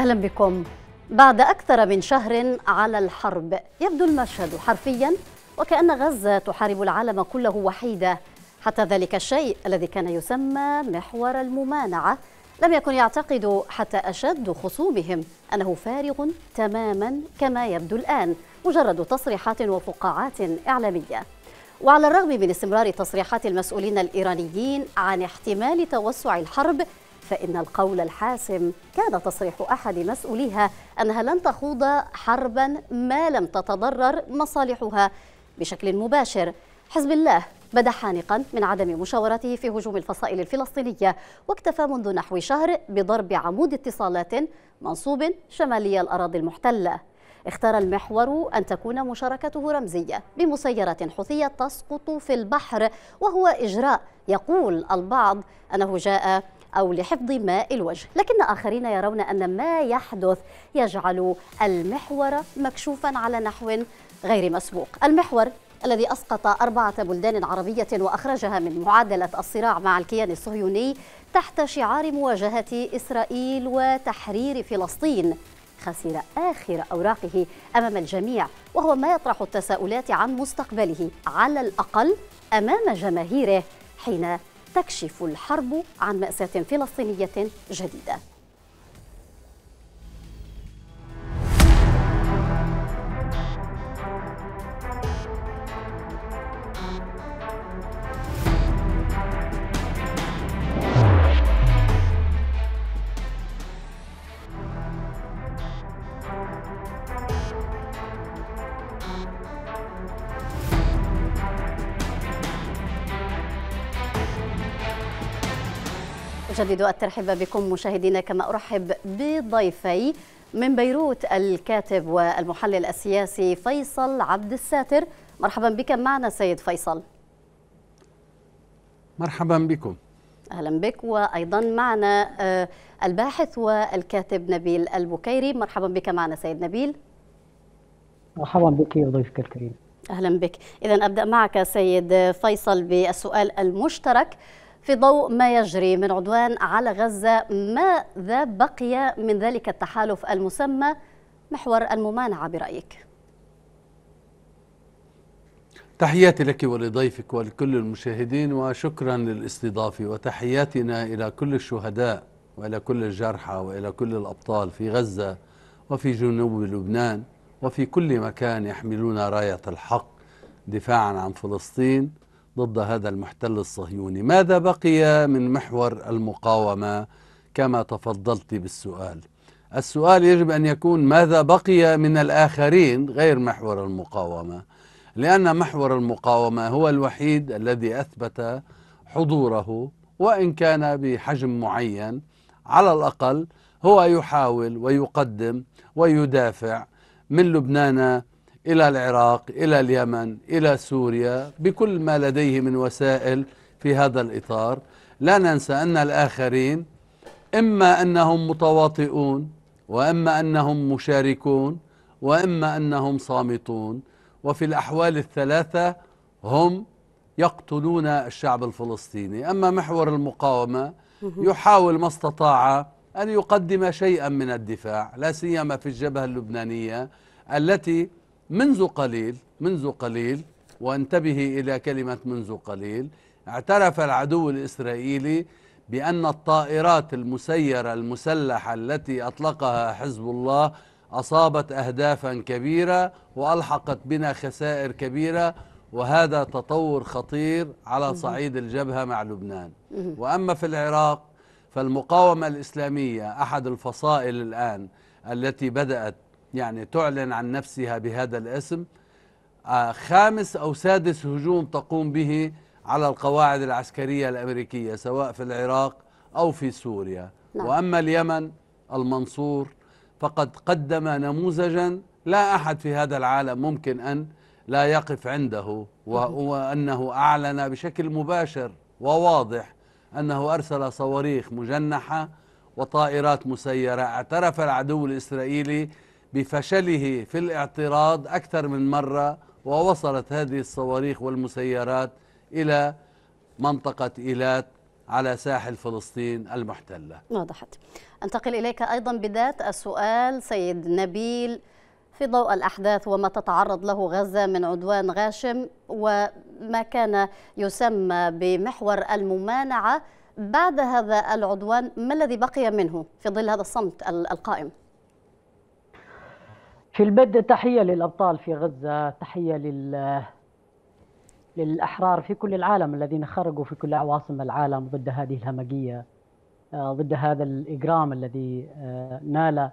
أهلا بكم بعد أكثر من شهر على الحرب يبدو المشهد حرفيا وكأن غزة تحارب العالم كله وحيدة حتى ذلك الشيء الذي كان يسمى محور الممانعة لم يكن يعتقد حتى أشد خصومهم أنه فارغ تماما كما يبدو الآن مجرد تصريحات وفقاعات إعلامية وعلى الرغم من استمرار تصريحات المسؤولين الإيرانيين عن احتمال توسع الحرب فإن القول الحاسم كان تصريح أحد مسؤوليها أنها لن تخوض حربا ما لم تتضرر مصالحها بشكل مباشر حزب الله بدا حانقا من عدم مشاورته في هجوم الفصائل الفلسطينية واكتفى منذ نحو شهر بضرب عمود اتصالات منصوب شمالي الأراضي المحتلة اختار المحور أن تكون مشاركته رمزية بمسيرة حوثية تسقط في البحر وهو إجراء يقول البعض أنه جاء أو لحفظ ماء الوجه لكن آخرين يرون أن ما يحدث يجعل المحور مكشوفا على نحو غير مسبوق المحور الذي أسقط أربعة بلدان عربية وأخرجها من معادلة الصراع مع الكيان الصهيوني تحت شعار مواجهة إسرائيل وتحرير فلسطين خسر آخر أوراقه أمام الجميع وهو ما يطرح التساؤلات عن مستقبله على الأقل أمام جماهيره حين تكشف الحرب عن مأساة فلسطينية جديدة أجدد الترحيب بكم مشاهدينا كما أرحب بضيفي من بيروت الكاتب والمحلل السياسي فيصل عبد الساتر مرحبا بك معنا سيد فيصل مرحبا بكم أهلا بك وأيضا معنا آه، الباحث والكاتب نبيل البكيري مرحبا بك معنا سيد نبيل مرحبا بك يا ضيفك الكريم أهلا بك إذا أبدأ معك سيد فيصل بالسؤال المشترك في ضوء ما يجري من عدوان على غزة ماذا بقي من ذلك التحالف المسمى محور الممانعة برأيك؟ تحياتي لك ولضيفك ولكل المشاهدين وشكرا للاستضافة وتحياتنا إلى كل الشهداء وإلى كل الجرحى وإلى كل الأبطال في غزة وفي جنوب لبنان وفي كل مكان يحملون راية الحق دفاعا عن فلسطين ضد هذا المحتل الصهيوني ماذا بقي من محور المقاومة كما تفضلت بالسؤال السؤال يجب أن يكون ماذا بقي من الآخرين غير محور المقاومة لأن محور المقاومة هو الوحيد الذي أثبت حضوره وإن كان بحجم معين على الأقل هو يحاول ويقدم ويدافع من لبنان إلى العراق إلى اليمن إلى سوريا بكل ما لديه من وسائل في هذا الإطار لا ننسى أن الآخرين إما أنهم متواطئون وإما أنهم مشاركون وإما أنهم صامتون وفي الأحوال الثلاثة هم يقتلون الشعب الفلسطيني أما محور المقاومة يحاول ما استطاع أن يقدم شيئا من الدفاع لا سيما في الجبهة اللبنانية التي منذ قليل منذ قليل وانتبهي إلى كلمة منذ قليل اعترف العدو الإسرائيلي بأن الطائرات المسيرة المسلحة التي أطلقها حزب الله أصابت أهدافا كبيرة وألحقت بنا خسائر كبيرة وهذا تطور خطير على صعيد الجبهة مع لبنان وأما في العراق فالمقاومة الإسلامية أحد الفصائل الآن التي بدأت يعني تعلن عن نفسها بهذا الاسم آه، خامس أو سادس هجوم تقوم به على القواعد العسكرية الأمريكية سواء في العراق أو في سوريا نعم. وأما اليمن المنصور فقد قدم نموذجا لا أحد في هذا العالم ممكن أن لا يقف عنده وهو انه أعلن بشكل مباشر وواضح أنه أرسل صواريخ مجنحة وطائرات مسيرة اعترف العدو الإسرائيلي بفشله في الاعتراض أكثر من مرة ووصلت هذه الصواريخ والمسيرات إلى منطقة إيلات على ساحل فلسطين المحتلة وضحت أنتقل إليك أيضا بذات السؤال سيد نبيل في ضوء الأحداث وما تتعرض له غزة من عدوان غاشم وما كان يسمى بمحور الممانعة بعد هذا العدوان ما الذي بقي منه في ظل هذا الصمت القائم؟ في البدء تحية للأبطال في غزة تحية لل للأحرار في كل العالم الذين خرجوا في كل عواصم العالم ضد هذه الهمجية آه، ضد هذا الإجرام الذي آه، نال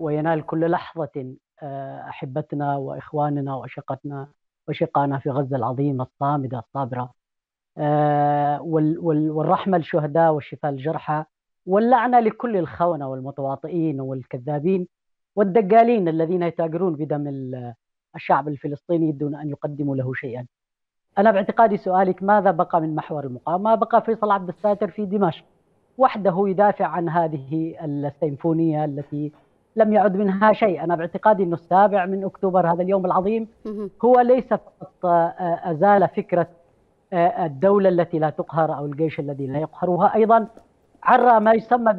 وينال كل لحظة آه، أحبتنا وإخواننا وأشقتنا وشقانا في غزة العظيمة الصامدة الصابرة والرحمة للشهداء والشفاء للجرحى واللعنة لكل الخونة والمتواطئين والكذابين والدجالين الذين يتاجرون بدم الشعب الفلسطيني دون ان يقدموا له شيئا. انا باعتقادي سؤالك ماذا بقى من محور المقاومه؟ بقى فيصل عبد الساتر في دمشق وحده يدافع عن هذه السيمفونيه التي لم يعد منها شيء، انا باعتقادي انه السابع من اكتوبر هذا اليوم العظيم هو ليس فقط آه، آه، ازال فكره آه، الدوله التي لا تقهر او الجيش الذي لا يقهرها، ايضا عرى ما يسمى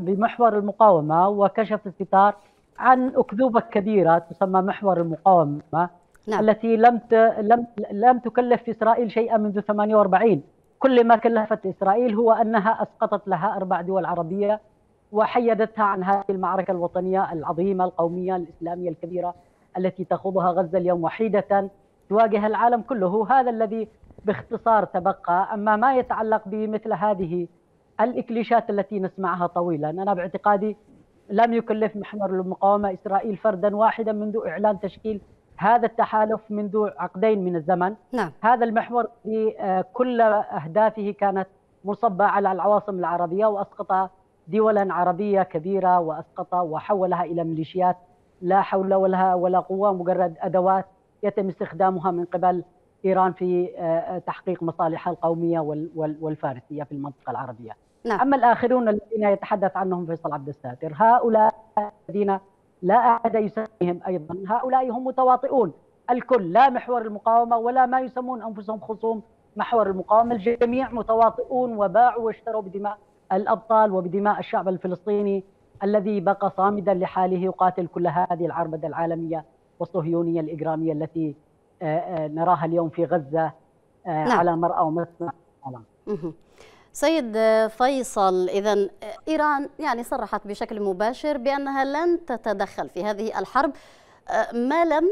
بمحور المقاومه وكشف الستار عن أكذوبة كبيرة تسمى محور المقاومة نعم. التي لم ت... لم لم تكلف إسرائيل شيئا منذ 48 كل ما كلفت إسرائيل هو أنها أسقطت لها أربع دول عربية وحيدتها عن هذه المعركة الوطنية العظيمة القومية الإسلامية الكبيرة التي تخوضها غزة اليوم وحيدة تواجه العالم كله هذا الذي باختصار تبقى أما ما يتعلق بمثل هذه الإكليشات التي نسمعها طويلا أنا باعتقادي لم يكلف محور المقاومة إسرائيل فردا واحدا منذ إعلان تشكيل هذا التحالف منذ عقدين من الزمن نعم. هذا المحور آه، كل أهدافه كانت مصبة على العواصم العربية وأسقط دولا عربية كبيرة وأسقط وحولها إلى ميليشيات لا حول ولا ولا قوة مجرد أدوات يتم استخدامها من قبل إيران في آه، تحقيق مصالحها القومية والفارسية في المنطقة العربية نعم. أما الآخرون الذين يتحدث عنهم فيصل عبد الساتر هؤلاء الذين لا أحد يسميهم أيضا هؤلاء هم متواطئون الكل لا محور المقاومة ولا ما يسمون أنفسهم خصوم محور المقاومة الجميع متواطئون وباعوا واشتروا بدماء الأبطال وبدماء الشعب الفلسطيني الذي بقى صامدا لحاله يقاتل كل هذه العربدة العالمية والصهيونية الإجرامية التي آه، آه، نراها اليوم في غزة آه، نعم. على مرأى ومسمع سيد فيصل إذا إيران يعني صرحت بشكل مباشر بأنها لن تتدخل في هذه الحرب ما لم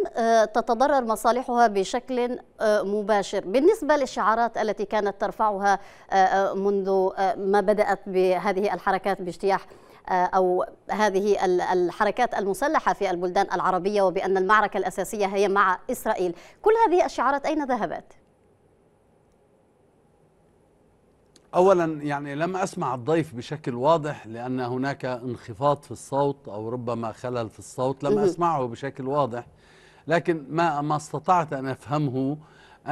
تتضرر مصالحها بشكل مباشر بالنسبة للشعارات التي كانت ترفعها منذ ما بدأت بهذه الحركات باجتياح أو هذه الحركات المسلحة في البلدان العربية وبأن المعركة الأساسية هي مع إسرائيل كل هذه الشعارات أين ذهبت؟ أولا يعني لم أسمع الضيف بشكل واضح لأن هناك انخفاض في الصوت أو ربما خلل في الصوت لم أسمعه بشكل واضح لكن ما ما استطعت أن أفهمه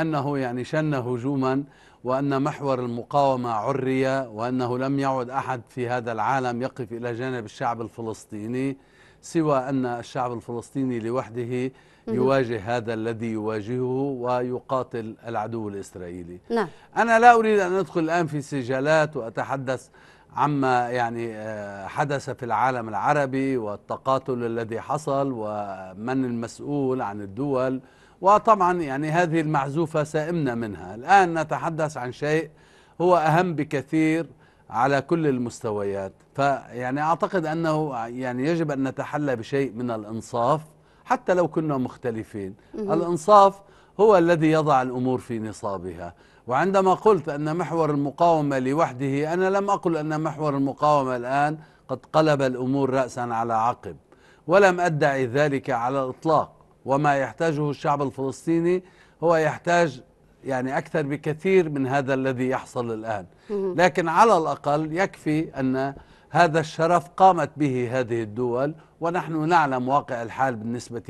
أنه يعني شن هجوما وأن محور المقاومة عري وأنه لم يعد أحد في هذا العالم يقف إلى جانب الشعب الفلسطيني سوى أن الشعب الفلسطيني لوحده يواجه هذا الذي يواجهه ويقاتل العدو الإسرائيلي نعم. أنا لا أريد أن أدخل الآن في سجالات وأتحدث عما يعني آه، حدث في العالم العربي والتقاتل الذي حصل ومن المسؤول عن الدول وطبعا يعني هذه المعزوفة سائمنا منها الآن نتحدث عن شيء هو أهم بكثير على كل المستويات فيعني أعتقد أنه يعني يجب أن نتحلى بشيء من الإنصاف حتى لو كنا مختلفين الإنصاف هو الذي يضع الأمور في نصابها وعندما قلت أن محور المقاومة لوحده أنا لم أقل أن محور المقاومة الآن قد قلب الأمور رأسا على عقب ولم أدعي ذلك على الإطلاق وما يحتاجه الشعب الفلسطيني هو يحتاج يعني أكثر بكثير من هذا الذي يحصل الآن لكن على الأقل يكفي أن هذا الشرف قامت به هذه الدول ونحن نعلم واقع الحال بالنسبة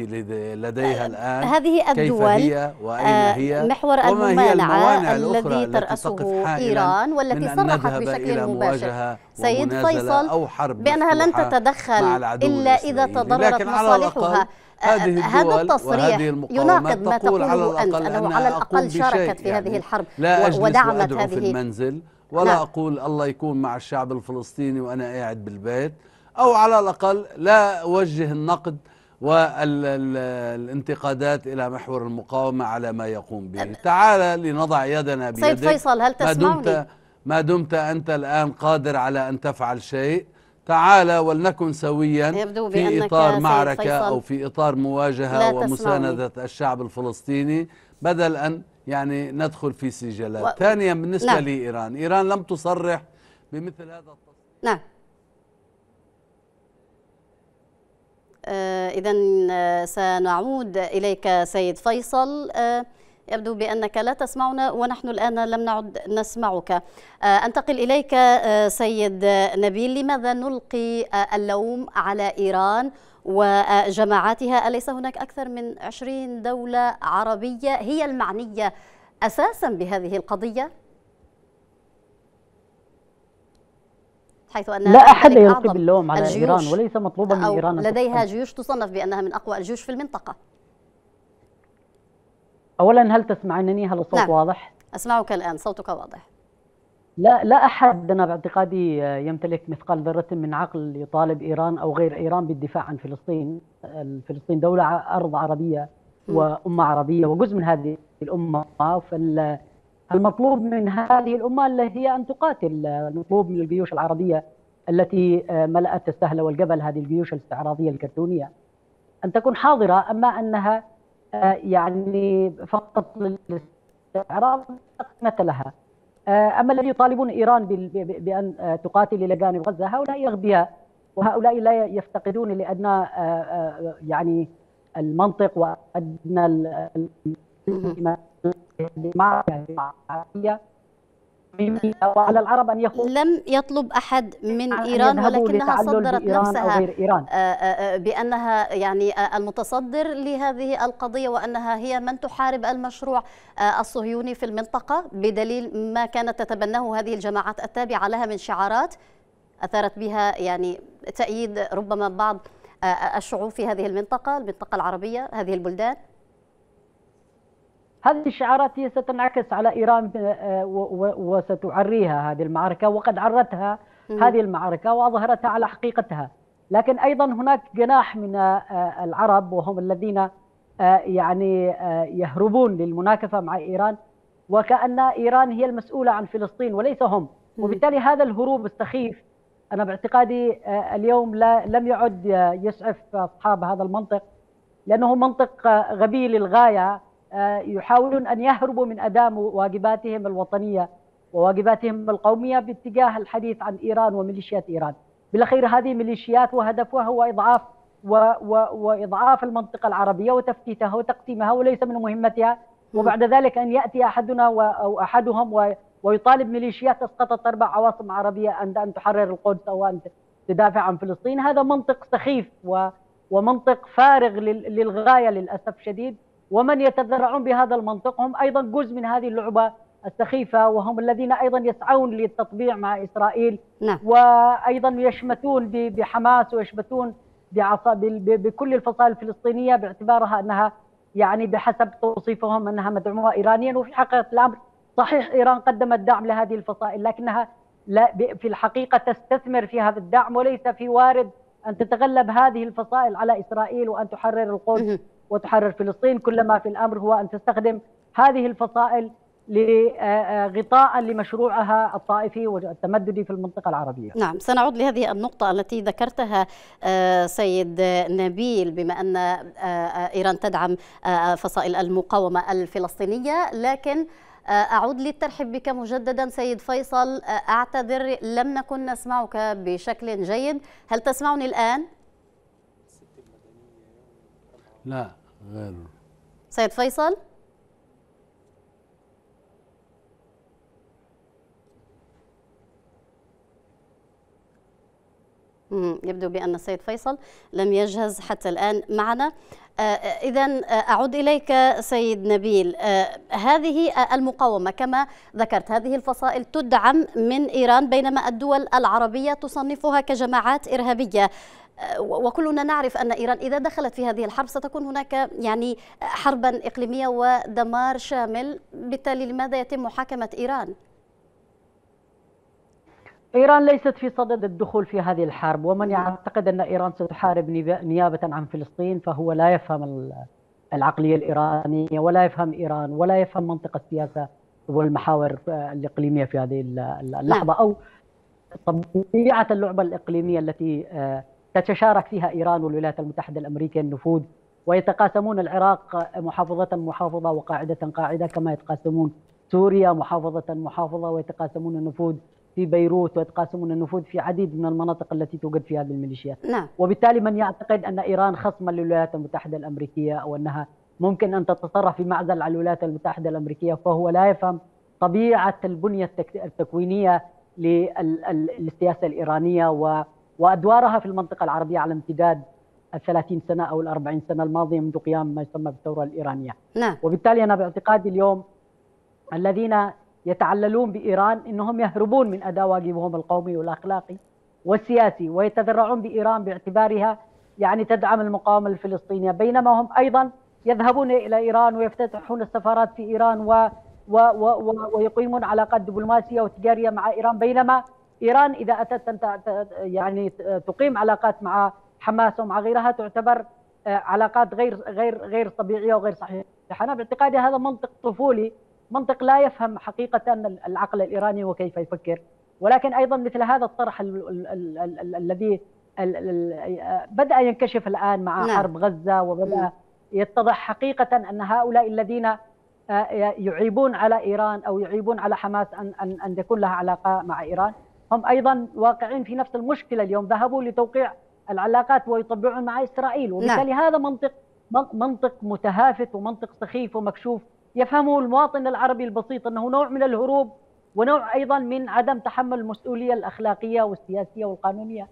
لديها آه، الآن هذه الدول كيف هي وأين آه، هي محور الممانعة الذي ترأسه إيران والتي صرحت بشكل مباشر سيد فيصل أو حرب بأنها لن تتدخل إلا إذا تضررت مصالحها آه، هذه هذا التصريح يناقض ما تقوله أنت أنه على الأقل شاركت في هذه يعني الحرب ودعمت هذه في المنزل ولا نعم. أقول الله يكون مع الشعب الفلسطيني وأنا قاعد بالبيت أو على الأقل لا أوجه النقد والانتقادات إلى محور المقاومة على ما يقوم به تعال لنضع يدنا بيدك سيد فيصل هل تسمعني؟ ما دمت, ما دمت أنت الآن قادر على أن تفعل شيء تعال ولنكن سويا يبدو في إطار معركة أو في إطار مواجهة ومساندة الشعب الفلسطيني بدل أن يعني ندخل في سجلات و... ثانيا بالنسبة نعم. لإيران إيران لم تصرح بمثل هذا التصريح نعم آه إذا آه، سنعود إليك سيد فيصل آه يبدو بأنك لا تسمعنا ونحن الآن لم نعد نسمعك آه، أنتقل إليك آه، سيد نبيل لماذا نلقي اللوم على إيران؟ وجماعاتها أليس هناك أكثر من 20 دولة عربية هي المعنية أساسا بهذه القضية؟ حيث أن لا أحد يلقي باللوم على إيران وليس مطلوبا من إيران لديها جيوش تصنف بأنها من أقوى الجيوش في المنطقة أولا هل تسمعينني هل الصوت نعم. واضح؟ أسمعك الآن صوتك واضح لا لا احد انا باعتقادي آه، يمتلك مثقال ذره من عقل يطالب ايران او غير ايران بالدفاع عن فلسطين، فلسطين دوله ارض عربيه وامه عربيه وجزء من هذه الامه فالمطلوب من هذه الامه اللي هي ان تقاتل، المطلوب من الجيوش العربيه التي آه، ملأت السهل والجبل هذه الجيوش الاستعراضيه الكرتونيه ان تكون حاضره اما انها آه، يعني فقط للاستعراض لا قيمه لها. آه، أما الذي يطالبون إيران بأن آه، تقاتل إلى جانب غزة هؤلاء أغبياء وهؤلاء لا يفتقدون لأدنى آه، يعني المنطق وأدنى المعركه أو على العرب أن يخوضوا لم يطلب أحد من إيران ولكنها صدرت نفسها إيران. آه، آه، آه، بأنها يعني المتصدر لهذه القضية وأنها هي من تحارب المشروع الصهيوني في المنطقة بدليل ما كانت تتبناه هذه الجماعات التابعة لها من شعارات أثارت بها يعني تأييد ربما بعض الشعوب في هذه المنطقة المنطقة العربية هذه البلدان هذه الشعارات هي ستنعكس على إيران آه، وستعريها هذه المعركة وقد عرتها هذه المعركة وأظهرتها على حقيقتها لكن أيضا هناك جناح من آه، العرب وهم الذين آه، يعني يهربون للمناكفة مع إيران وكأن إيران هي المسؤولة عن فلسطين وليس هم وبالتالي هذا الهروب السخيف أنا باعتقادي اليوم لا لم يعد يسعف أصحاب هذا المنطق لأنه منطق غبي للغاية آه، يحاولون أن يهربوا من أداء واجباتهم الوطنية وواجباتهم القومية باتجاه الحديث عن إيران وميليشيات إيران بالأخير هذه ميليشيات وهدفها هو إضعاف و و وإضعاف المنطقة العربية وتفتيتها وتقسيمها وليس من مهمتها وبعد ذلك أن يأتي أحدنا و أو أحدهم و ويطالب ميليشيات اسقطت اربع عواصم عربيه ان ان تحرر القدس او ان تدافع عن فلسطين هذا منطق سخيف و ومنطق فارغ للغايه للاسف شديد ومن يتذرعون بهذا المنطق هم أيضا جزء من هذه اللعبة السخيفة وهم الذين أيضا يسعون للتطبيع مع إسرائيل نعم. وأيضا يشمتون بحماس ويشمتون بكل الفصائل الفلسطينية باعتبارها أنها يعني بحسب توصيفهم أنها مدعومة إيرانيا وفي حقيقة الأمر صحيح إيران قدمت دعم لهذه الفصائل لكنها لا في الحقيقة تستثمر في هذا الدعم وليس في وارد أن تتغلب هذه الفصائل على إسرائيل وأن تحرر القدس وتحرر فلسطين كل ما في الأمر هو أن تستخدم هذه الفصائل لغطاء لمشروعها الطائفي والتمددي في المنطقة العربية نعم سنعود لهذه النقطة التي ذكرتها آه، سيد نبيل بما أن آه، آه، إيران تدعم فصائل المقاومة الفلسطينية لكن أعود للترحيب بك مجددا سيد فيصل أعتذر لم نكن نسمعك بشكل جيد هل تسمعني الآن؟ لا غالب سيد فيصل يبدو بأن السيد فيصل لم يجهز حتى الآن معنا آه، آه، إذا آه، أعود إليك سيد نبيل هذه المقاومة كما ذكرت هذه الفصائل تدعم من إيران بينما الدول العربية تصنفها كجماعات إرهابية وكلنا نعرف أن إيران إذا دخلت في هذه الحرب ستكون هناك يعني حربا إقليمية ودمار شامل بالتالي لماذا يتم محاكمة إيران؟ إيران ليست في صدد الدخول في هذه الحرب ومن يعتقد أن إيران ستحارب نيابة عن فلسطين فهو لا يفهم العقلية الإيرانية ولا يفهم إيران ولا يفهم منطقة السياسة والمحاور الإقليمية في هذه اللحظة نعم. أو طبيعة اللعبة الإقليمية التي آه، تتشارك فيها إيران والولايات المتحدة الأمريكية النفوذ ويتقاسمون العراق محافظة محافظة وقاعدة قاعدة كما يتقاسمون سوريا محافظة محافظة ويتقاسمون النفوذ في بيروت ويتقاسمون النفوذ في عديد من المناطق التي توجد فيها هذه الميليشيات نعم. وبالتالي من يعتقد أن إيران خصما للولايات المتحدة الأمريكية أو أنها ممكن أن تتصرف في معزل عن الولايات المتحدة الأمريكية فهو لا يفهم طبيعة البنية التكوينية للسياسة الإيرانية و وأدوارها في المنطقة العربية على امتداد ال 30 سنة أو ال 40 سنة الماضية منذ قيام ما يسمى بالثورة الإيرانية نعم. وبالتالي أنا باعتقادي اليوم الذين يتعللون بإيران أنهم يهربون من أداء واجبهم القومي والأخلاقي والسياسي ويتذرعون بإيران باعتبارها يعني تدعم المقاومة الفلسطينية بينما هم أيضا يذهبون إلى إيران ويفتتحون السفارات في إيران و و و و ويقيمون علاقات دبلوماسية وتجارية مع إيران بينما ايران اذا اتت يعني تقيم علاقات مع حماس ومع غيرها تعتبر آه، علاقات غير غير غير طبيعيه وغير صحيحه انا باعتقادي هذا منطق طفولي منطق لا يفهم حقيقه العقل الايراني وكيف يفكر ولكن ايضا مثل هذا الطرح الذي بدا ينكشف الان مع نعم. حرب غزه وبدا يتضح حقيقه ان هؤلاء الذين آه، يعيبون على ايران او يعيبون على حماس ان ان تكون لها علاقه مع ايران هم أيضا واقعين في نفس المشكلة اليوم ذهبوا لتوقيع العلاقات ويطبعون مع إسرائيل نعم. وبالتالي هذا منطق منطق متهافت ومنطق سخيف ومكشوف يفهمه المواطن العربي البسيط أنه نوع من الهروب ونوع أيضا من عدم تحمل المسؤولية الأخلاقية والسياسية والقانونية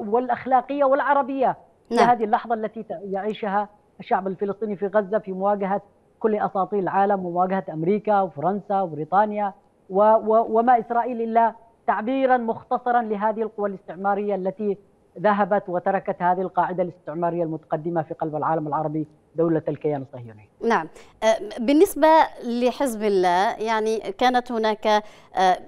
والأخلاقية والعربية نعم. في هذه اللحظة التي يعيشها الشعب الفلسطيني في غزة في مواجهة كل أساطيل العالم ومواجهة أمريكا وفرنسا وبريطانيا وما إسرائيل إلا تعبيرا مختصرا لهذه القوى الاستعماريه التي ذهبت وتركت هذه القاعده الاستعماريه المتقدمه في قلب العالم العربي دوله الكيان الصهيوني. نعم، أه، بالنسبه لحزب الله يعني كانت هناك أه،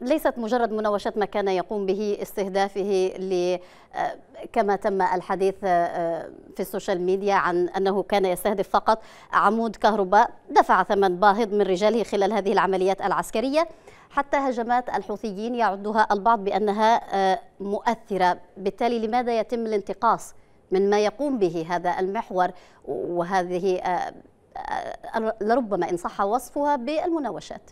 ليست مجرد مناوشات ما كان يقوم به استهدافه ل أه، كما تم الحديث في السوشيال ميديا عن انه كان يستهدف فقط عمود كهرباء دفع ثمن باهظ من رجاله خلال هذه العمليات العسكريه حتى هجمات الحوثيين يعدها البعض بأنها آه، مؤثرة بالتالي لماذا يتم الانتقاص من ما يقوم به هذا المحور وهذه آه، آه، لربما إن صح وصفها بالمناوشات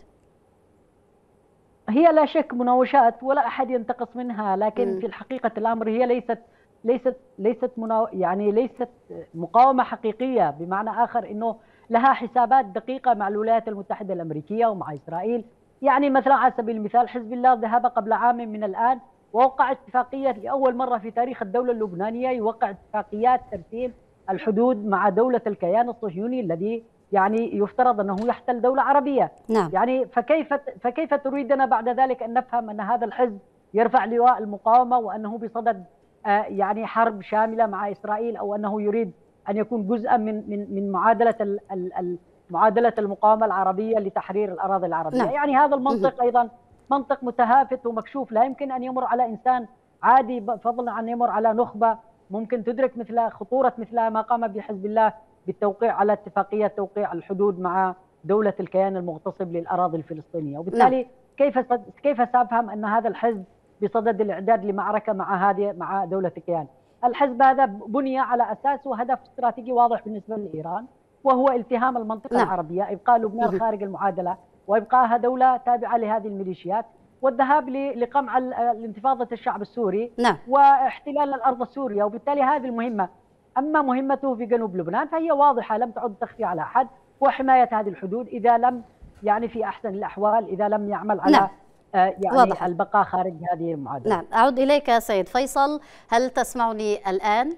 هي لا شك مناوشات ولا أحد ينتقص منها لكن م. في الحقيقة الأمر هي ليست ليست ليست مناو يعني ليست مقاومة حقيقية بمعنى آخر أنه لها حسابات دقيقة مع الولايات المتحدة الأمريكية ومع إسرائيل يعني مثلا على سبيل المثال حزب الله ذهب قبل عام من الآن ووقع اتفاقية لأول مرة في تاريخ الدولة اللبنانية يوقع اتفاقيات ترسيم الحدود مع دولة الكيان الصهيوني الذي يعني يفترض أنه يحتل دولة عربية نعم. يعني فكيف, فكيف تريدنا بعد ذلك أن نفهم أن هذا الحزب يرفع لواء المقاومة وأنه بصدد آه، يعني حرب شاملة مع إسرائيل أو أنه يريد أن يكون جزءا من من من معادلة ال ال معادله المقاومه العربيه لتحرير الاراضي العربيه، نعم. يعني هذا المنطق ايضا منطق متهافت ومكشوف لا يمكن ان يمر على انسان عادي فضلا عن يمر على نخبه ممكن تدرك مثل خطوره مثل ما قام به حزب الله بالتوقيع على اتفاقيه توقيع الحدود مع دوله الكيان المغتصب للاراضي الفلسطينيه، وبالتالي نعم. كيف كيف سافهم ان هذا الحزب بصدد الاعداد لمعركه مع هذه مع دوله الكيان؟ الحزب هذا بني على أساس وهدف استراتيجي واضح بالنسبه لايران وهو التهام المنطقة نعم. العربية إبقاء لبنان خارج المعادلة وإبقائها دولة تابعة لهذه الميليشيات والذهاب لقمع الانتفاضة الشعب السوري نعم. واحتلال الأرض السورية وبالتالي هذه المهمة أما مهمته في جنوب لبنان فهي واضحة لم تعد تخفي على أحد وحماية هذه الحدود إذا لم يعني في أحسن الأحوال إذا لم يعمل على نعم. آه، يعني واضح. البقاء خارج هذه المعادلة نعم أعود إليك سيد فيصل هل تسمعني الآن؟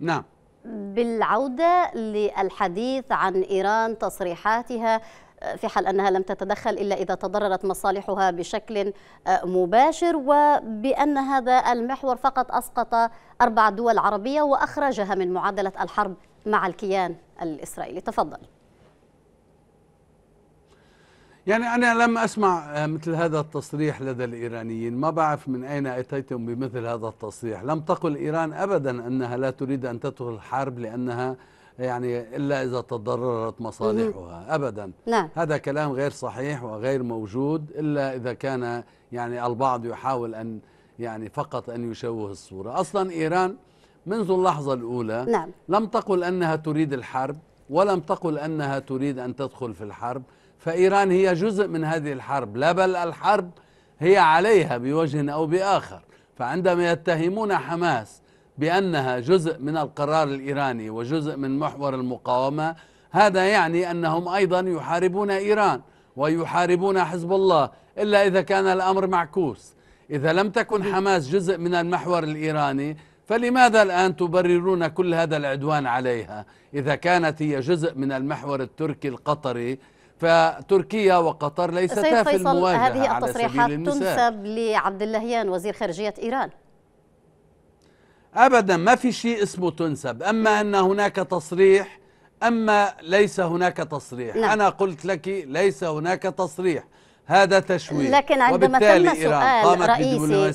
نعم بالعودة للحديث عن إيران تصريحاتها آه، في حال أنها لم تتدخل إلا إذا تضررت مصالحها بشكل آه، مباشر وبأن هذا المحور فقط أسقط أربع دول عربية وأخرجها من معادلة الحرب مع الكيان الإسرائيلي تفضل يعني أنا لم أسمع آه، مثل هذا التصريح لدى الإيرانيين ما بعرف من أين أتيتم بمثل هذا التصريح لم تقل إيران أبدا أنها لا تريد أن تدخل الحرب لأنها يعني إلا إذا تضررت مصالحها أبدا نعم. هذا كلام غير صحيح وغير موجود إلا إذا كان يعني البعض يحاول أن يعني فقط أن يشوه الصورة أصلا إيران منذ اللحظة الأولى نعم. لم تقل أنها تريد الحرب ولم تقل أنها تريد أن تدخل في الحرب فإيران هي جزء من هذه الحرب لا بل الحرب هي عليها بوجه أو بآخر فعندما يتهمون حماس بأنها جزء من القرار الإيراني وجزء من محور المقاومة هذا يعني أنهم أيضا يحاربون إيران ويحاربون حزب الله إلا إذا كان الأمر معكوس إذا لم تكن حماس جزء من المحور الإيراني فلماذا الآن تبررون كل هذا العدوان عليها إذا كانت هي جزء من المحور التركي القطري فتركيا وقطر ليستا في المواجهه هذه التصريحات على سبيل تنسب لعبد اللهيان وزير خارجيه ايران ابدا ما في شيء اسمه تنسب اما ان هناك تصريح اما ليس هناك تصريح نعم. انا قلت لك ليس هناك تصريح هذا تشويه لكن عندما تم سؤال رئيس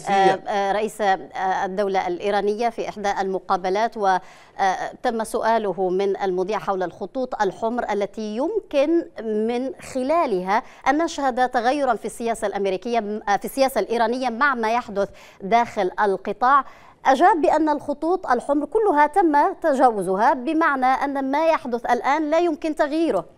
آه، آه، رئيس آه، الدولة الإيرانية في إحدى المقابلات وتم سؤاله من المذيع حول الخطوط الحمر التي يمكن من خلالها أن نشهد تغيرا في السياسة الأمريكية في السياسة الإيرانية مع ما يحدث داخل القطاع أجاب بأن الخطوط الحمر كلها تم تجاوزها بمعنى أن ما يحدث الآن لا يمكن تغييره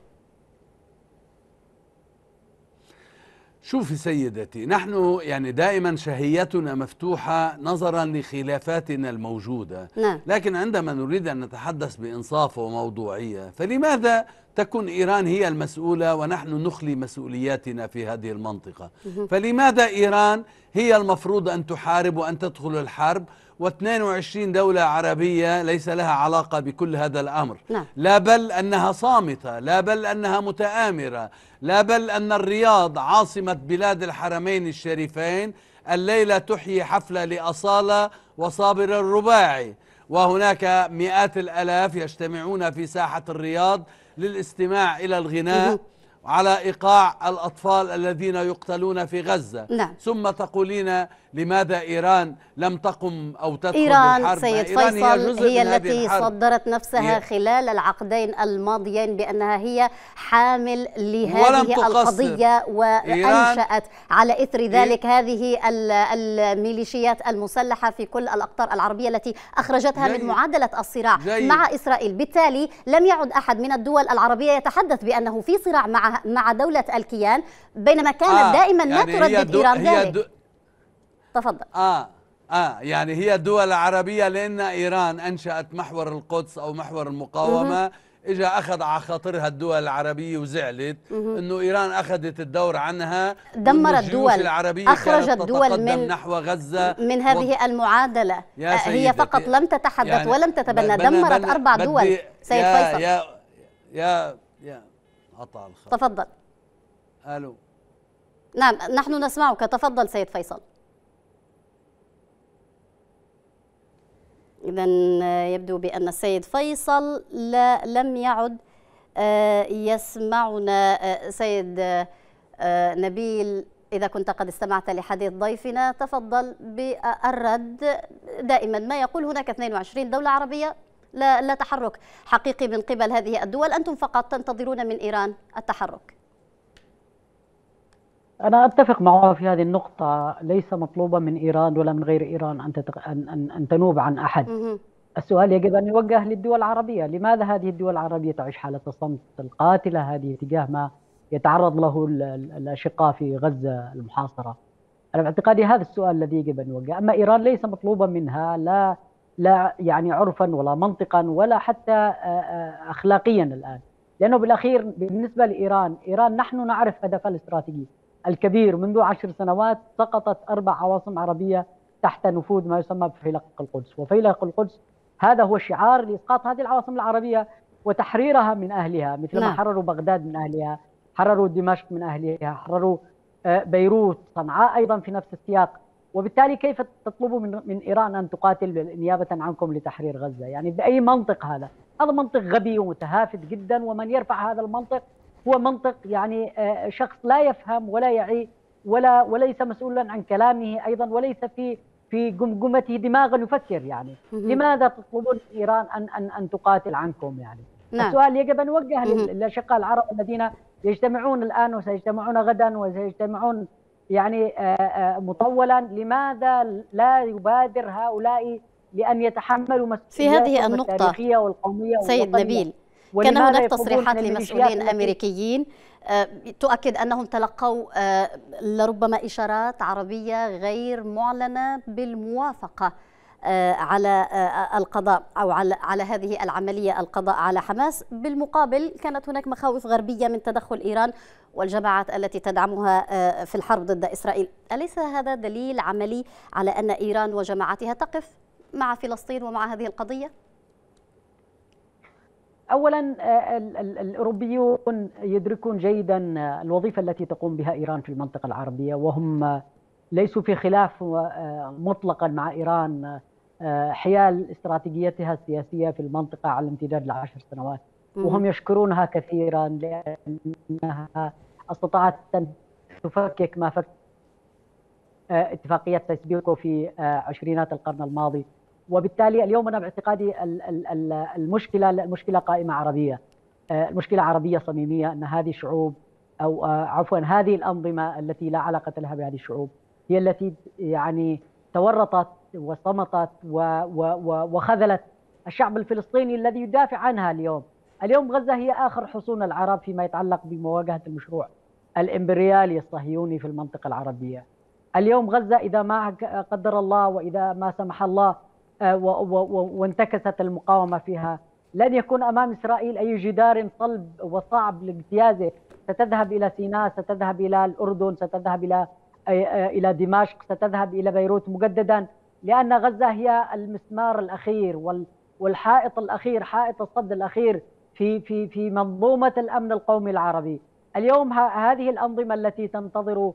شوفي سيدتي نحن يعني دائما شهيتنا مفتوحة نظرا لخلافاتنا الموجودة نعم. لكن عندما نريد أن نتحدث بإنصاف وموضوعية فلماذا تكون إيران هي المسؤولة ونحن نخلي مسؤولياتنا في هذه المنطقة فلماذا إيران هي المفروض أن تحارب وأن تدخل الحرب و22 دولة عربية ليس لها علاقة بكل هذا الأمر نعم. لا بل أنها صامتة لا بل أنها متآمرة لا بل أن الرياض عاصمة بلاد الحرمين الشريفين الليلة تحيي حفلة لأصالة وصابر الرباعي وهناك مئات الألاف يجتمعون في ساحة الرياض للاستماع إلى الغناء على إيقاع الأطفال الذين يقتلون في غزة نعم. ثم تقولين لماذا إيران لم تقم أو تدخل إيران بالحرب سيد إيران فيصل هي, هي التي صدرت نفسها هي خلال العقدين الماضيين بأنها هي حامل لهذه القضية وأنشأت على إثر ذلك إيه؟ هذه الميليشيات المسلحة في كل الأقطار العربية التي أخرجتها جاي. من معادلة الصراع جاي. مع إسرائيل بالتالي لم يعد أحد من الدول العربية يتحدث بأنه في صراع مع مع دولة الكيان بينما كانت آه دائما يعني لا تردد إيران ذلك تفضل آه آه يعني هي دول عربية لأن إيران أنشأت محور القدس أو محور المقاومة إجا أخذ على خاطرها الدول العربية وزعلت أنه إيران أخذت الدور عنها دمرت الدول العربية أخرجت دول من نحو غزة من هذه و... المعادلة يا آه، هي فقط لم تتحدث يعني ولم تتبنى دمرت أربع دول سيد يا فيصل يا يا يا قطع الخط تفضل ألو نعم نحن نسمعك تفضل سيد فيصل إذا آه، يبدو بأن السيد فيصل لا لم يعد آه، يسمعنا آه، سيد نبيل إذا كنت قد استمعت لحديث ضيفنا تفضل بالرد دائما ما يقول هناك 22 دولة عربية لا, لا تحرك حقيقي من قبل هذه الدول أنتم فقط تنتظرون من إيران التحرك أنا أتفق معه في هذه النقطة ليس مطلوبا من إيران ولا من غير إيران أن تتق... أن... أن... أن تنوب عن أحد مه. السؤال يجب أن يوجه للدول العربية لماذا هذه الدول العربية تعيش حالة الصمت القاتلة هذه تجاه ما يتعرض له الأشقاء في غزة المحاصرة أنا باعتقادي هذا السؤال الذي يجب أن يوجه أما إيران ليس مطلوبا منها لا لا يعني عرفا ولا منطقا ولا حتى أخلاقيا الآن لأنه بالأخير بالنسبة لإيران إيران نحن نعرف هدفها الاستراتيجي الكبير منذ عشر سنوات سقطت أربع عواصم عربية تحت نفوذ ما يسمى بفيلق القدس وفيلق القدس هذا هو الشعار لإسقاط هذه العواصم العربية وتحريرها من أهلها مثل ما نعم. حرروا بغداد من أهلها حرروا دمشق من أهلها حرروا آه، بيروت صنعاء أيضا في نفس السياق وبالتالي كيف تطلبوا من من ايران ان تقاتل نيابه عنكم لتحرير غزه؟ يعني باي منطق هذا؟ هذا منطق غبي ومتهافت جدا ومن يرفع هذا المنطق هو منطق يعني آه، شخص لا يفهم ولا يعي ولا وليس مسؤولا عن كلامه ايضا وليس في في جمجمته دماغا يفكر يعني لماذا تطلبون ايران ان ان ان تقاتل عنكم يعني نعم. السؤال يجب ان نوجه للاشقاء العرب الذين يجتمعون الان وسيجتمعون غدا وسيجتمعون يعني آه، آه، مطولا لماذا لا يبادر هؤلاء لان يتحملوا مسؤوليه في هذه النقطه التاريخيه والقوميه سيد نبيل كان هناك تصريحات لمسؤولين امريكيين آه، تؤكد انهم تلقوا آه، لربما اشارات عربيه غير معلنه بالموافقه آه، على القضاء او على على هذه العمليه القضاء على حماس، بالمقابل كانت هناك مخاوف غربيه من تدخل ايران والجماعات التي تدعمها في الحرب ضد اسرائيل، اليس هذا دليل عملي على ان ايران وجماعتها تقف مع فلسطين ومع هذه القضيه؟ اولا آه، الاوروبيون يدركون جيدا آه، الوظيفه التي تقوم بها ايران في المنطقه العربيه وهم آه، ليسوا في خلاف مطلقا مع ايران حيال استراتيجيتها السياسيه في المنطقه على امتداد العشر سنوات وهم يشكرونها كثيرا لانها استطاعت ان تفكك ما فك اتفاقيه سايس في عشرينات القرن الماضي وبالتالي اليوم انا باعتقادي المشكله المشكله قائمه عربيه آه، المشكله عربيه صميميه ان هذه الشعوب او آه، عفوا هذه الانظمه التي لا علاقه لها بهذه الشعوب هي التي يعني تورطت وصمتت وخذلت الشعب الفلسطيني الذي يدافع عنها اليوم اليوم غزه هي اخر حصون العرب فيما يتعلق بمواجهه المشروع الامبريالي الصهيوني في المنطقه العربيه اليوم غزه اذا ما قدر الله واذا ما سمح الله آه، وانتكست المقاومة فيها لن يكون أمام إسرائيل أي جدار صلب وصعب لاجتيازه ستذهب إلى سيناء ستذهب إلى الأردن ستذهب إلى آه، آه، إلى دمشق ستذهب إلى بيروت مجددا لأن غزة هي المسمار الأخير والحائط الأخير حائط الصد الأخير في في في منظومة الأمن القومي العربي اليوم هذه الأنظمة التي تنتظر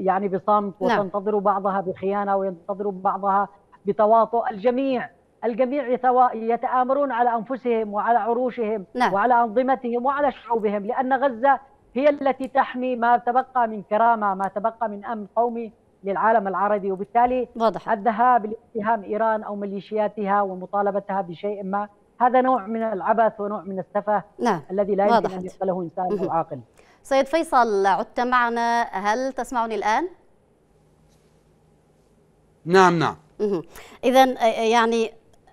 يعني بصمت نعم. وتنتظر بعضها بخيانة وينتظر بعضها بتواطؤ الجميع الجميع يتآمرون على أنفسهم وعلى عروشهم نعم. وعلى أنظمتهم وعلى شعوبهم لأن غزة هي التي تحمي ما تبقى من كرامة ما تبقى من أمن قومي للعالم العربي وبالتالي واضح. الذهاب لاتهام إيران أو ميليشياتها ومطالبتها بشيء ما هذا نوع من العبث ونوع من السفه نعم. الذي لا يمكن أن يقبله إنسان عاقل سيد فيصل عدت معنا هل تسمعني الآن؟ نعم نعم إذا يعني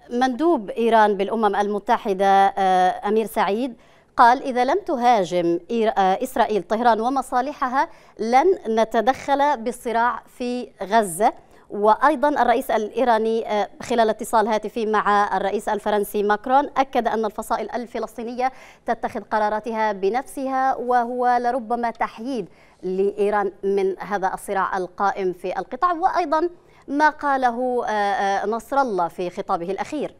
مندوب إيران بالأمم المتحدة أمير سعيد قال إذا لم تهاجم إسرائيل طهران ومصالحها لن نتدخل بالصراع في غزة وأيضا الرئيس الإيراني خلال اتصال هاتفي مع الرئيس الفرنسي ماكرون أكد أن الفصائل الفلسطينية تتخذ قراراتها بنفسها وهو لربما تحييد لإيران من هذا الصراع القائم في القطاع وأيضا ما قاله آه، آه، نصر الله في خطابه الأخير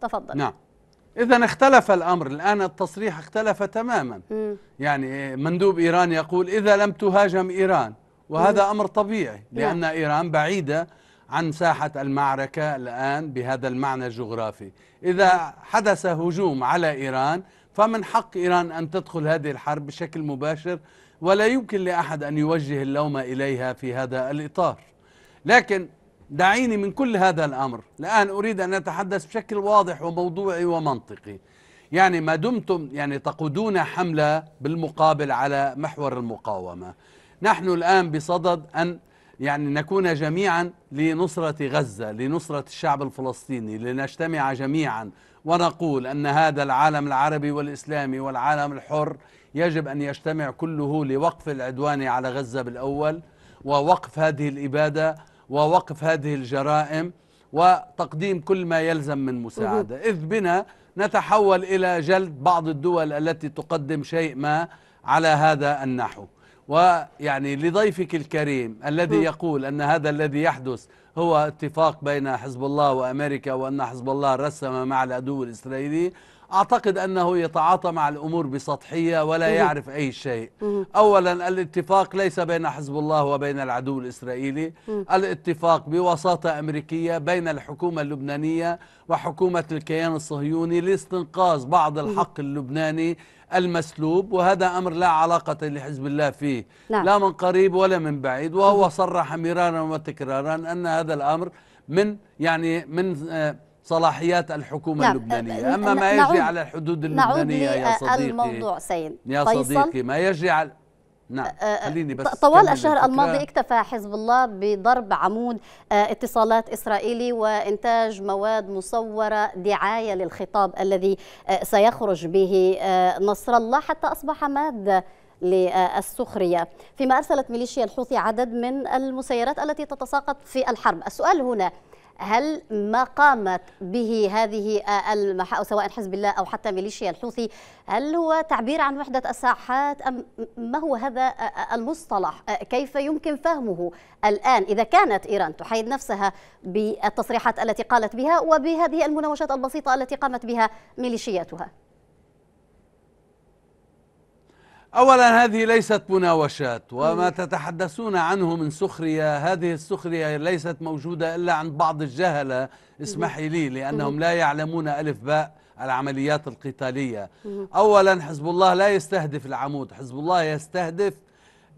تفضل نعم إذا اختلف الأمر الآن التصريح اختلف تماما م. يعني مندوب إيران يقول إذا لم تهاجم إيران وهذا م. أمر طبيعي نعم. لأن م. إيران بعيدة عن ساحة المعركة الآن بهذا المعنى الجغرافي إذا نعم. حدث هجوم على إيران فمن حق إيران أن تدخل هذه الحرب بشكل مباشر ولا يمكن لأحد أن يوجه اللوم إليها في هذا الإطار لكن دعيني من كل هذا الأمر الآن أريد أن أتحدث بشكل واضح وموضوعي ومنطقي يعني ما دمتم يعني تقودون حملة بالمقابل على محور المقاومة نحن الآن بصدد أن يعني نكون جميعا لنصرة غزة لنصرة الشعب الفلسطيني لنجتمع جميعا ونقول أن هذا العالم العربي والإسلامي والعالم الحر يجب أن يجتمع كله لوقف العدوان على غزة بالأول ووقف هذه الإبادة ووقف هذه الجرائم وتقديم كل ما يلزم من مساعدة إذ بنا نتحول إلى جلد بعض الدول التي تقدم شيء ما على هذا النحو ويعني لضيفك الكريم الذي يقول أن هذا الذي يحدث هو اتفاق بين حزب الله وأمريكا وأن حزب الله رسم مع العدو الإسرائيلي أعتقد أنه يتعاطى مع الأمور بسطحية ولا يعرف أي شيء أولا الاتفاق ليس بين حزب الله وبين العدو الإسرائيلي الاتفاق بوساطة أمريكية بين الحكومة اللبنانية وحكومة الكيان الصهيوني لاستنقاذ بعض الحق اللبناني المسلوب وهذا أمر لا علاقة لحزب الله فيه نعم. لا من قريب ولا من بعيد وهو صرح مرارا وتكرارا أن هذا الأمر من يعني من آه صلاحيات الحكومة نعم اللبنانية أما ما يجري على الحدود اللبنانية يا صديقي الموضوع سيد يا صديقي ما يجري على نعم آه، آه، خليني بس طوال الشهر الماضي اكتفى حزب الله بضرب عمود آه، اتصالات اسرائيلي وانتاج مواد مصوره دعايه للخطاب الذي سيخرج به نصر الله حتى اصبح ماده للسخرية فيما أرسلت ميليشيا الحوثي عدد من المسيرات التي تتساقط في الحرب السؤال هنا هل ما قامت به هذه آه، المحا... سواء حزب الله أو حتى ميليشيا الحوثي هل هو تعبير عن وحدة الساحات أم ما هو هذا آه، آه، المصطلح كيف يمكن فهمه الآن إذا كانت إيران تحيد نفسها بالتصريحات التي قالت بها وبهذه المناوشات البسيطة التي قامت بها ميليشياتها أولا هذه ليست مناوشات وما تتحدثون عنه من سخرية هذه السخرية ليست موجودة إلا عند بعض الجهلة اسمحي لي لأنهم لا يعلمون ألف باء العمليات القتالية أولا حزب الله لا يستهدف العمود حزب الله يستهدف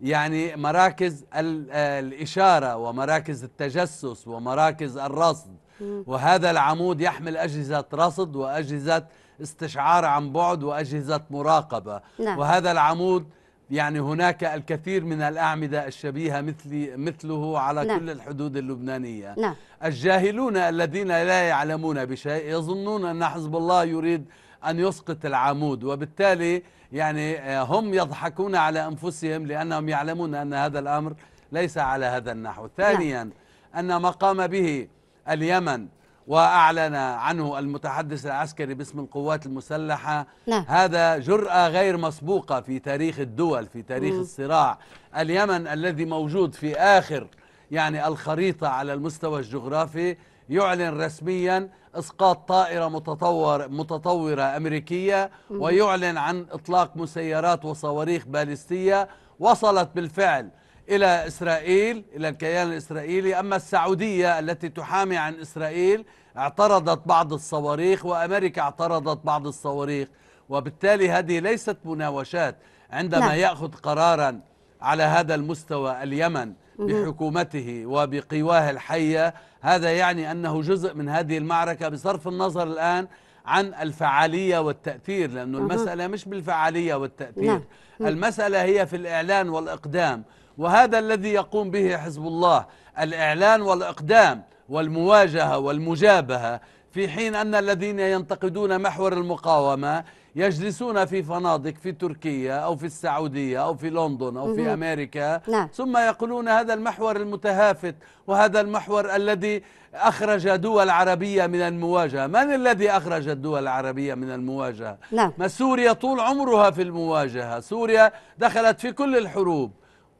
يعني مراكز الإشارة ومراكز التجسس ومراكز الرصد وهذا العمود يحمل أجهزة رصد وأجهزة استشعار عن بعد وأجهزة مراقبة نعم. وهذا العمود يعني هناك الكثير من الأعمدة الشبيهة مثل مثله على نعم. كل الحدود اللبنانية نعم. الجاهلون الذين لا يعلمون بشيء يظنون أن حزب الله يريد أن يسقط العمود وبالتالي يعني آه، هم يضحكون على أنفسهم لأنهم يعلمون أن هذا الأمر ليس على هذا النحو نعم. ثانيا نعم. أن ما قام به اليمن وأعلن عنه المتحدث العسكري باسم القوات المسلحة نعم. هذا جرأة غير مسبوقة في تاريخ الدول في تاريخ مم. الصراع اليمن الذي موجود في آخر يعني الخريطة على المستوى الجغرافي يعلن رسميا اسقاط طائره متطور متطوره امريكيه ويعلن عن اطلاق مسيرات وصواريخ باليستيه وصلت بالفعل إلى إسرائيل إلى الكيان الإسرائيلي أما السعودية التي تحامي عن إسرائيل اعترضت بعض الصواريخ وأمريكا اعترضت بعض الصواريخ وبالتالي هذه ليست مناوشات عندما لا. نعم. يأخذ قرارا على هذا المستوى اليمن بحكومته وبقواه الحية هذا يعني أنه جزء من هذه المعركة بصرف النظر الآن عن الفعالية والتأثير لأنه المسألة مش بالفعالية والتأثير نعم. المسألة هي في الإعلان والإقدام وهذا الذي يقوم به حزب الله الإعلان والإقدام والمواجهة والمجابهة في حين أن الذين ينتقدون محور المقاومة يجلسون في فنادق في تركيا أو في السعودية أو في لندن أو في أمريكا نعم. ثم يقولون هذا المحور المتهافت وهذا المحور الذي أخرج دول عربية من المواجهة من الذي أخرج الدول العربية من المواجهة نعم. ما سوريا طول عمرها في المواجهة سوريا دخلت في كل الحروب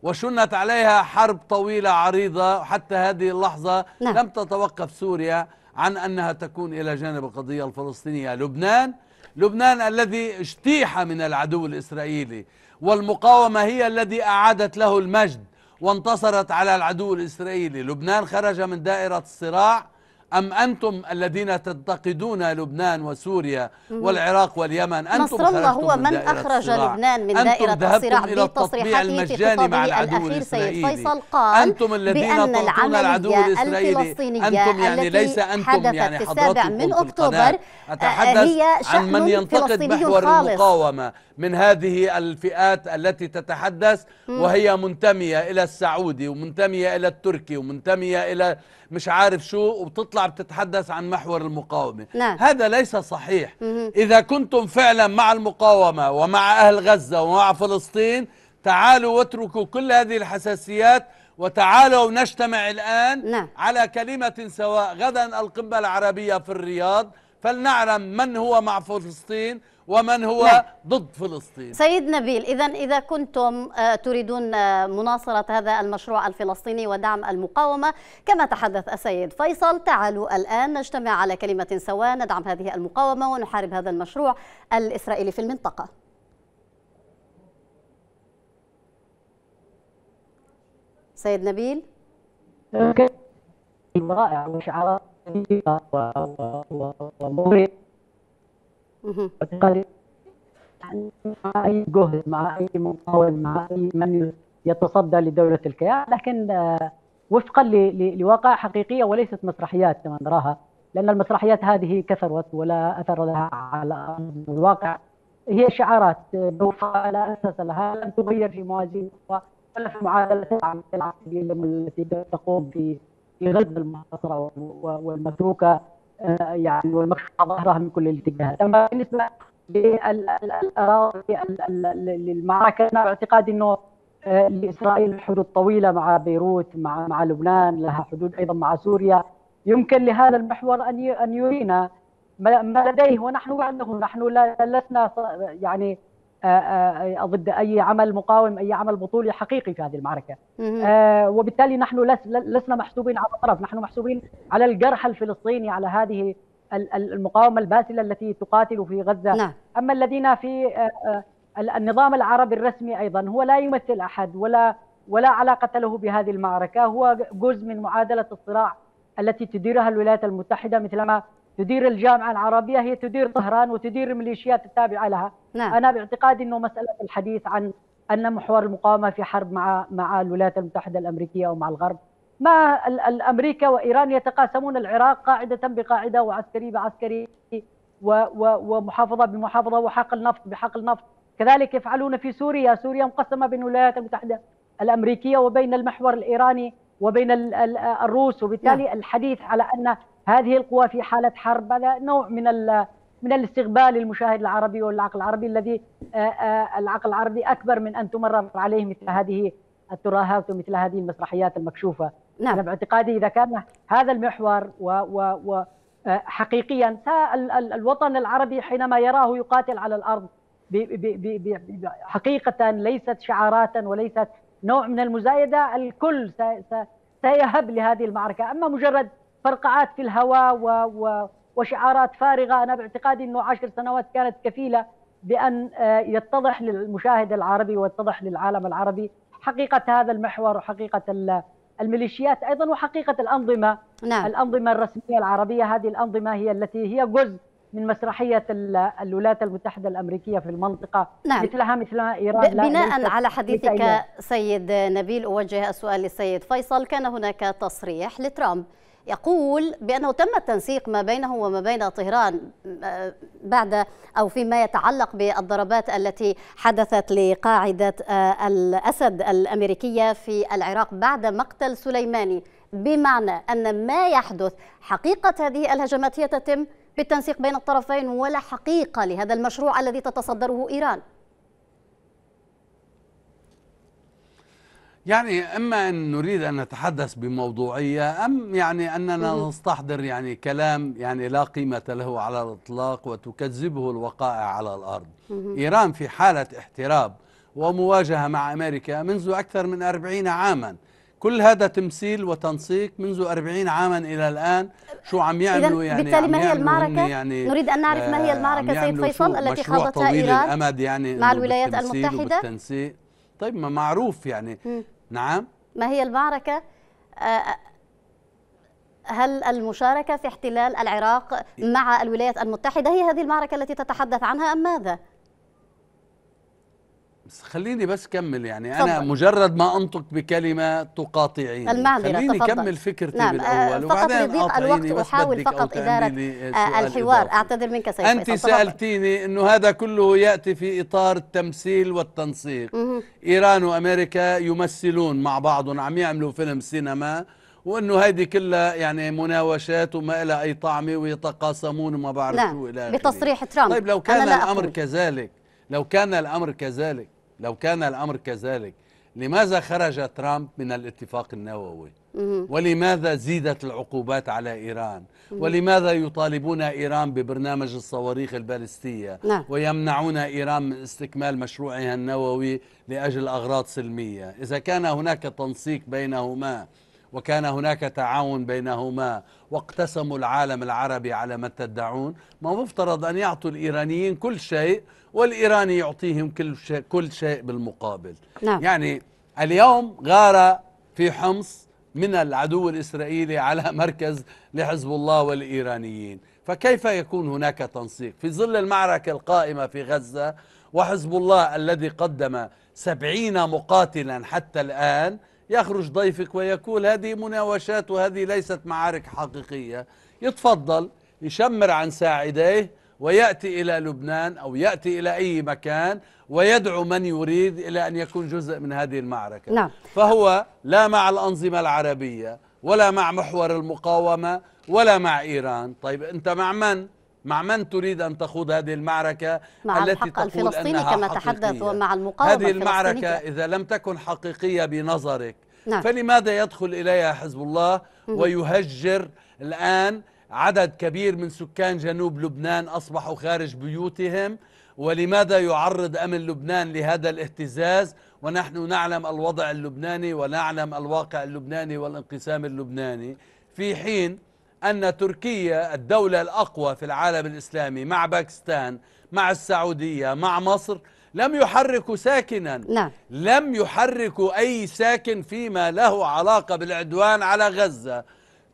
وشنت عليها حرب طويلة عريضة حتى هذه اللحظة نعم. لم تتوقف سوريا عن أنها تكون إلى جانب القضية الفلسطينية لبنان لبنان الذي اجتيح من العدو الإسرائيلي والمقاومة هي الذي أعادت له المجد وانتصرت على العدو الإسرائيلي لبنان خرج من دائرة الصراع أم أنتم الذين تنتقدون لبنان وسوريا والعراق واليمن أنتم نصر الله هو من, أخرج أخرج لبنان من دائرة الصراع بتصريحاته في خطابه الأخير سيد فيصل قال أنتم الذين بأن العملية الفلسطينية يعني يعني أنتم يعني التي ليس أنتم حدثت يعني في السابع من أكتوبر هي شأن من ينتقد محور خالص. المقاومة من هذه الفئات التي تتحدث وهي منتمية إلى السعودي ومنتمية إلى التركي ومنتمية إلى مش عارف شو وبتطلع بتتحدث عن محور المقاومة نعم. هذا ليس صحيح مه. إذا كنتم فعلا مع المقاومة ومع أهل غزة ومع فلسطين تعالوا واتركوا كل هذه الحساسيات وتعالوا نجتمع الآن نعم. على كلمة سواء غدا القمة العربية في الرياض فلنعلم من هو مع فلسطين ومن هو لا. نعم. ضد فلسطين سيد نبيل إذا إذا كنتم آه، تريدون آه، مناصرة هذا المشروع الفلسطيني ودعم المقاومة كما تحدث السيد فيصل تعالوا الآن نجتمع على كلمة سواء ندعم هذه المقاومة ونحارب هذا المشروع الإسرائيلي في المنطقة سيد نبيل رائع وشعارات مع اي جهد مع اي مقاول مع اي من يتصدى لدوله الكيان لكن آه، وفقا لواقع حقيقيه وليست مسرحيات كما نراها لان المسرحيات هذه كثرت ولا اثر لها على الواقع هي شعارات على آه، لا اساس لها لم تغير في موازين ولا في معادله العقليه التي تقوم بغلب المحاصره والمتروكه آه، يعني والمكشوف ظهرها من كل الاتجاهات اما بالنسبه للمعركه انا باعتقادي انه آه، لاسرائيل حدود طويله مع بيروت مع مع لبنان لها حدود ايضا مع سوريا يمكن لهذا المحور ان ان يرينا ما لديه ونحن عنده نحن لسنا يعني آه، آه، آه، ضد اي عمل مقاوم اي عمل بطولي حقيقي في هذه المعركه وبالتالي نحن لسنا محسوبين على طرف نحن محسوبين على الجرح الفلسطيني على هذه المقاومه الباسله التي تقاتل في غزه نعم. اما الذين في النظام العربي الرسمي ايضا هو لا يمثل احد ولا ولا علاقه له بهذه المعركه هو جزء من معادله الصراع التي تديرها الولايات المتحده مثلما تدير الجامعه العربيه هي تدير طهران وتدير الميليشيات التابعه لها نعم. انا باعتقادي انه مساله الحديث عن ان محور المقاومه في حرب مع مع الولايات المتحده الامريكيه ومع الغرب ما الامريكا وايران يتقاسمون العراق قاعده بقاعده وعسكري بعسكري ومحافظه بمحافظه وحقل نفط بحقل نفط كذلك يفعلون في سوريا سوريا مقسمه بين الولايات المتحده الامريكيه وبين المحور الايراني وبين الروس وبالتالي نعم. الحديث على ان هذه القوى في حالة حرب هذا نوع من من الاستغبال المشاهد العربي والعقل العربي الذي آه، آه، العقل العربي أكبر من أن تمرر عليه مثل هذه التراهات ومثل هذه المسرحيات المكشوفة نعم. أنا باعتقادي إذا كان هذا المحور و, و, و آه، حقيقيا الوطن العربي حينما يراه يقاتل على الأرض حقيقة ليست شعارات وليست نوع من المزايدة الكل سيهب لهذه المعركة أما مجرد فرقعات في الهواء و و وشعارات فارغه انا باعتقادي انه عشر سنوات كانت كفيله بان آه، يتضح للمشاهد العربي ويتضح للعالم العربي حقيقه هذا المحور وحقيقه الميليشيات ايضا وحقيقه الانظمه نعم. الانظمه الرسميه العربيه هذه الانظمه هي التي هي جزء من مسرحيه الولايات المتحده الامريكيه في المنطقه نعم. مثلها مثل ايران بناء على حديثك سيد نبيل اوجه السؤال للسيد فيصل كان هناك تصريح لترامب يقول بأنه تم التنسيق ما بينه وما بين طهران آه، بعد أو فيما يتعلق بالضربات التي حدثت لقاعدة آه، الأسد الأمريكية في العراق بعد مقتل سليماني بمعنى أن ما يحدث حقيقة هذه الهجمات هي تتم بالتنسيق بين الطرفين ولا حقيقة لهذا المشروع الذي تتصدره إيران يعني اما ان نريد ان نتحدث بموضوعيه ام يعني اننا نستحضر يعني كلام يعني لا قيمه له على الاطلاق وتكذبه الوقائع على الارض. ايران في حاله احتراب ومواجهه مع امريكا منذ اكثر من 40 عاما. كل هذا تمثيل وتنسيق منذ 40 عاما الى الان شو عم يعملوا يعني بالتالي ما هي المعركه يعني نريد ان نعرف ما هي آه، المعركه سيد فيصل التي خاضتها ايران الأمد يعني مع الولايات المتحده طيب ما معروف يعني نعم ما هي المعركة آه، آه، هل المشاركة في احتلال العراق مع الولايات المتحدة هي هذه المعركة التي تتحدث عنها أم ماذا؟ بس خليني بس كمل يعني فضل. انا مجرد ما انطق بكلمه تقاطعيني المعذره خليني تفضل. كمل فكرتي نعم آه، بالاول فقط لضيق الوقت احاول فقط اداره آه، آه، الحوار اعتذر منك سيد انت سالتيني انه هذا كله ياتي في اطار التمثيل والتنسيق ايران وامريكا يمثلون مع بعضهم عم يعملوا فيلم سينما وانه هيدي كلها يعني مناوشات وما لها اي طعمه ويتقاسمون وما بعرف نعم، شو الى بتصريح ترامب طيب لو كان الامر كذلك لو كان الامر كذلك لو كان الأمر كذلك لماذا خرج ترامب من الاتفاق النووي ولماذا زيدت العقوبات على إيران ولماذا يطالبون إيران ببرنامج الصواريخ البالستية نعم. ويمنعون إيران من استكمال مشروعها النووي لأجل أغراض سلمية إذا كان هناك تنسيق بينهما وكان هناك تعاون بينهما واقتسموا العالم العربي على ما تدعون ما مفترض أن يعطوا الإيرانيين كل شيء والإيراني يعطيهم كل شيء, كل شيء بالمقابل نعم. يعني اليوم غارة في حمص من العدو الإسرائيلي على مركز لحزب الله والإيرانيين فكيف يكون هناك تنسيق في ظل المعركة القائمة في غزة وحزب الله الذي قدم سبعين مقاتلا حتى الآن يخرج ضيفك ويقول هذه مناوشات وهذه ليست معارك حقيقية يتفضل يشمر عن ساعديه ويأتي إلى لبنان أو يأتي إلى أي مكان ويدعو من يريد إلى أن يكون جزء من هذه المعركة نعم. فهو لا مع الأنظمة العربية ولا مع محور المقاومة ولا مع إيران طيب أنت مع من؟ مع من تريد أن تخوض هذه المعركة مع التي الحق تقول الفلسطيني أنها كما حقيقية. تحدث ومع المقاومة هذه المعركة إذا لم تكن حقيقية بنظرك نعم. فلماذا يدخل إليها حزب الله ويهجر الآن عدد كبير من سكان جنوب لبنان أصبحوا خارج بيوتهم ولماذا يعرض أمن لبنان لهذا الاهتزاز ونحن نعلم الوضع اللبناني ونعلم الواقع اللبناني والانقسام اللبناني في حين أن تركيا الدولة الأقوى في العالم الإسلامي مع باكستان مع السعودية مع مصر لم يحركوا ساكنا نعم. لم يحركوا أي ساكن فيما له علاقة بالعدوان على غزة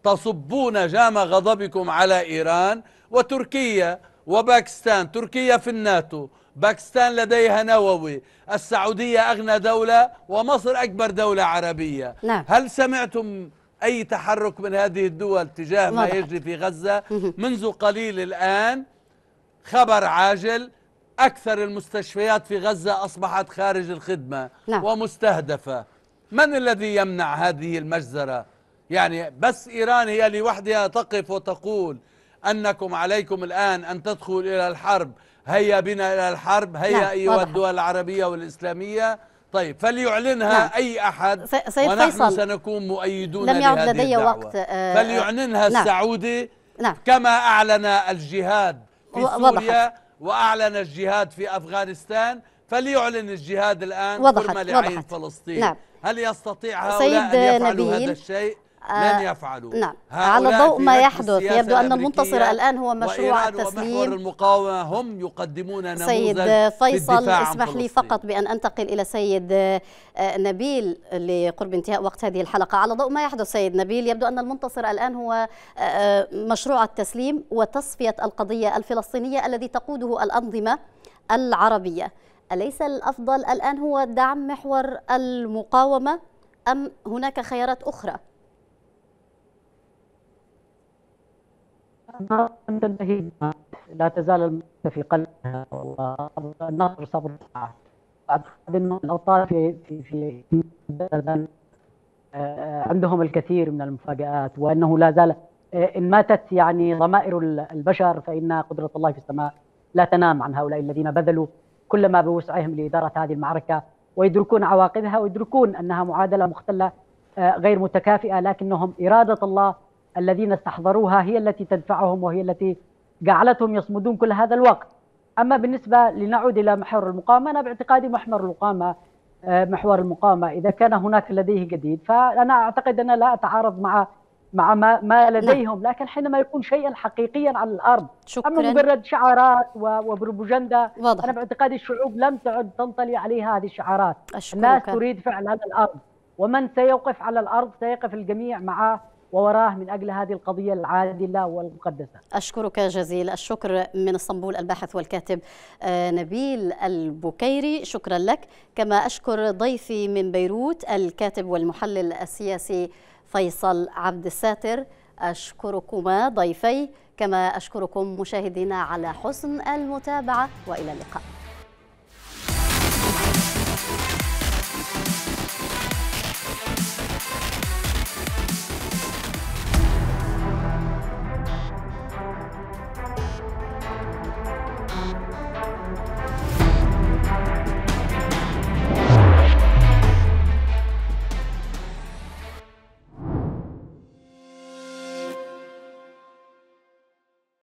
تصبون جام غضبكم على إيران وتركيا وباكستان تركيا في الناتو باكستان لديها نووي السعودية أغنى دولة ومصر أكبر دولة عربية نعم. هل سمعتم أي تحرك من هذه الدول تجاه ما يجري في غزة منذ قليل الآن خبر عاجل أكثر المستشفيات في غزة أصبحت خارج الخدمة نعم. ومستهدفة من الذي يمنع هذه المجزرة يعني بس إيران هي لوحدها تقف وتقول أنكم عليكم الآن أن تدخل إلى الحرب هيا بنا إلى الحرب هيا نعم، أيها الدول العربية والإسلامية طيب فليعلنها نعم. أي أحد سيد ونحن فيصل سنكون مؤيدون لم يعد لدي الدعوة. وقت آه فليعلنها نعم. السعودي نعم. كما أعلن الجهاد في سوريا وأعلن الجهاد في أفغانستان فليعلن الجهاد الآن وضحت. حرمة لعين وضحت. فلسطين نعم. هل يستطيع هؤلاء أن يفعلوا نبيل. هذا الشيء؟ آه، لن يفعلوا نعم على ضوء ما يحدث يبدو أن المنتصر الآن هو مشروع التسليم المقاومة هم يقدمون نموذج سيد فيصل اسمح لي فقط بأن أنتقل إلى سيد آه، نبيل لقرب انتهاء وقت هذه الحلقة على ضوء ما يحدث سيد نبيل يبدو أن المنتصر الآن هو آه، مشروع التسليم وتصفية القضية الفلسطينية الذي تقوده الأنظمة العربية أليس الأفضل الآن هو دعم محور المقاومة أم هناك خيارات أخرى؟ تنتهي لا تزال في قلبها والنصر صبر بعد أعتقد الاوطان الأبطال في في في, في آه، عندهم الكثير من المفاجآت وأنه لا زال آه، إن ماتت يعني ضمائر البشر فإن قدرة الله في السماء لا تنام عن هؤلاء الذين بذلوا كل ما بوسعهم لإدارة هذه المعركة ويدركون عواقبها ويدركون أنها معادلة مختلة آه، غير متكافئة لكنهم إرادة الله الذين استحضروها هي التي تدفعهم وهي التي جعلتهم يصمدون كل هذا الوقت أما بالنسبة لنعود إلى محور المقاومة أنا باعتقادي محور المقاومة آه، محور المقاومة إذا كان هناك لديه جديد فأنا أعتقد أنا لا أتعارض مع مع ما, ما نعم. لديهم لكن حينما يكون شيئا حقيقيا على الارض شكرا. اما مجرد شعارات وبروبوجندا انا باعتقادي الشعوب لم تعد تنطلي عليها هذه الشعارات أشكرك. الناس تريد فعل هذا الارض ومن سيوقف على الارض سيقف الجميع مع ووراه من أجل هذه القضية العادلة والمقدسة أشكرك جزيل الشكر من اسطنبول الباحث والكاتب آه، نبيل البكيري شكرا لك كما أشكر ضيفي من بيروت الكاتب والمحلل السياسي فيصل عبد الساتر أشكركما ضيفي كما أشكركم مشاهدينا على حسن المتابعة وإلى اللقاء